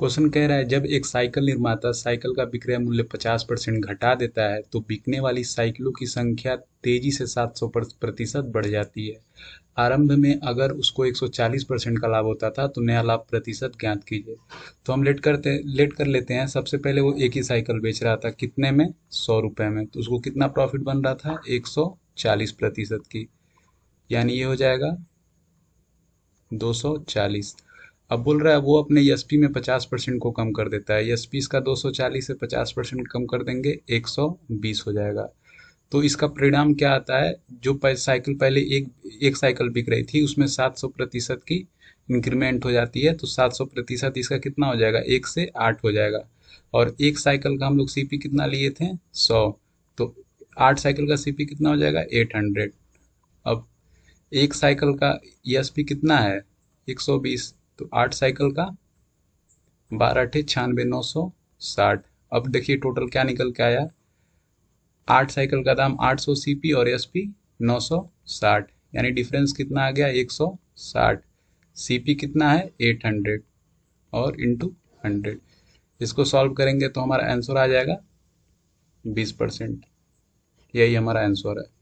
question कह रहा है जब एक साइकिल निर्माता साइकिल का विक्रय मूल्य 50 परसेंट घटा देता है तो बिकने वाली साइकिलों की संख्या तेजी से 700 प्रतिशत बढ़ जाती है आरंभ में अगर उसको 140 परसेंट का लाभ होता था तो नया लाभ प्रतिशत ज्ञात कीजिए तो हम लेट करते लेट कर लेते हैं सबसे पहले वो एक ही साइकिल बेच रहा था कितने में सौ रुपये में तो उसको कितना प्रॉफिट बन रहा था एक प्रतिशत की यानी ये हो जाएगा दो अब बोल रहा है वो अपने एस e में पचास परसेंट को कम कर देता है एस e इसका दो सौ चालीस से पचास परसेंट कम कर देंगे एक सौ बीस हो जाएगा तो इसका परिणाम क्या आता है जो साइकिल पहले एक एक साइकिल बिक रही थी उसमें सात सौ प्रतिशत की इंक्रीमेंट हो जाती है तो सात सौ प्रतिशत इसका कितना हो जाएगा एक से आठ हो जाएगा और एक साइकिल का हम लोग सीपी कितना लिए थे सौ तो आठ साइकिल का सीपी कितना हो जाएगा एट हंड्रेड अब एक साइकिल का ई e कितना है एक सौ बीस तो आठ साइकिल का बारह अठे छियानवे नौ सौ साठ अब देखिए टोटल क्या निकल के आया आठ साइकिल का दाम आठ सौ सी पी और एस पी नौ सौ साठ यानी डिफरेंस कितना आ गया एक सौ साठ सी पी कितना है एट हंड्रेड और इंटू हंड्रेड इसको सॉल्व करेंगे तो हमारा आंसर आ जाएगा बीस परसेंट यही हमारा आंसर है